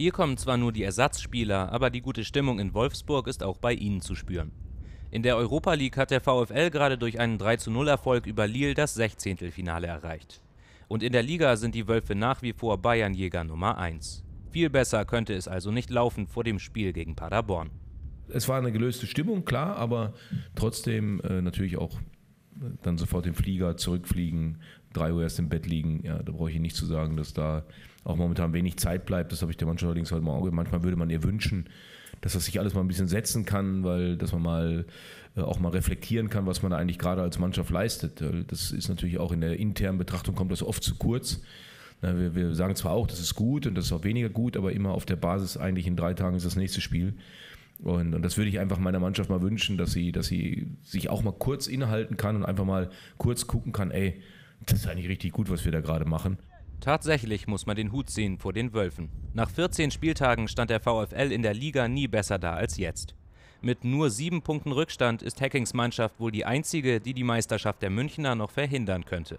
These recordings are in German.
Hier kommen zwar nur die Ersatzspieler, aber die gute Stimmung in Wolfsburg ist auch bei ihnen zu spüren. In der Europa League hat der VfL gerade durch einen 30 Erfolg über Lille das 16. Finale erreicht. Und in der Liga sind die Wölfe nach wie vor Bayernjäger Nummer 1. Viel besser könnte es also nicht laufen vor dem Spiel gegen Paderborn. Es war eine gelöste Stimmung, klar, aber trotzdem äh, natürlich auch dann sofort den Flieger zurückfliegen, drei Uhr erst im Bett liegen. Ja, da brauche ich Ihnen nicht zu sagen, dass da auch momentan wenig Zeit bleibt. Das habe ich der Mannschaft allerdings heute Morgen. Manchmal würde man ihr wünschen, dass das sich alles mal ein bisschen setzen kann, weil dass man mal äh, auch mal reflektieren kann, was man da eigentlich gerade als Mannschaft leistet. Das ist natürlich auch in der internen Betrachtung kommt das oft zu kurz. wir, wir sagen zwar auch, das ist gut und das ist auch weniger gut, aber immer auf der Basis eigentlich in drei Tagen ist das nächste Spiel. Und, und das würde ich einfach meiner Mannschaft mal wünschen, dass sie, dass sie sich auch mal kurz innehalten kann und einfach mal kurz gucken kann, ey, das ist eigentlich richtig gut, was wir da gerade machen. Tatsächlich muss man den Hut ziehen vor den Wölfen. Nach 14 Spieltagen stand der VfL in der Liga nie besser da als jetzt. Mit nur sieben Punkten Rückstand ist Hackings Mannschaft wohl die einzige, die die Meisterschaft der Münchner noch verhindern könnte.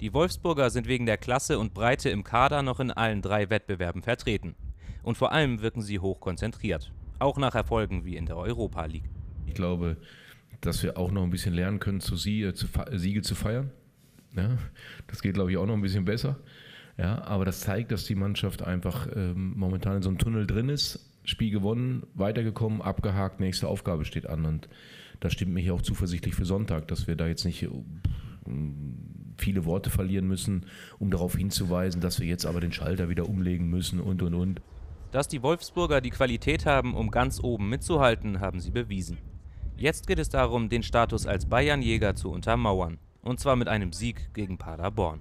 Die Wolfsburger sind wegen der Klasse und Breite im Kader noch in allen drei Wettbewerben vertreten. Und vor allem wirken sie hochkonzentriert auch nach Erfolgen wie in der Europa League. Ich glaube, dass wir auch noch ein bisschen lernen können, zu Siege äh, zu, Siege zu feiern. Ja, das geht, glaube ich, auch noch ein bisschen besser. Ja, aber das zeigt, dass die Mannschaft einfach ähm, momentan in so einem Tunnel drin ist. Spiel gewonnen, weitergekommen, abgehakt, nächste Aufgabe steht an. Und das stimmt mich auch zuversichtlich für Sonntag, dass wir da jetzt nicht äh, viele Worte verlieren müssen, um darauf hinzuweisen, dass wir jetzt aber den Schalter wieder umlegen müssen und und und. Dass die Wolfsburger die Qualität haben, um ganz oben mitzuhalten, haben sie bewiesen. Jetzt geht es darum, den Status als Bayernjäger zu untermauern. Und zwar mit einem Sieg gegen Paderborn.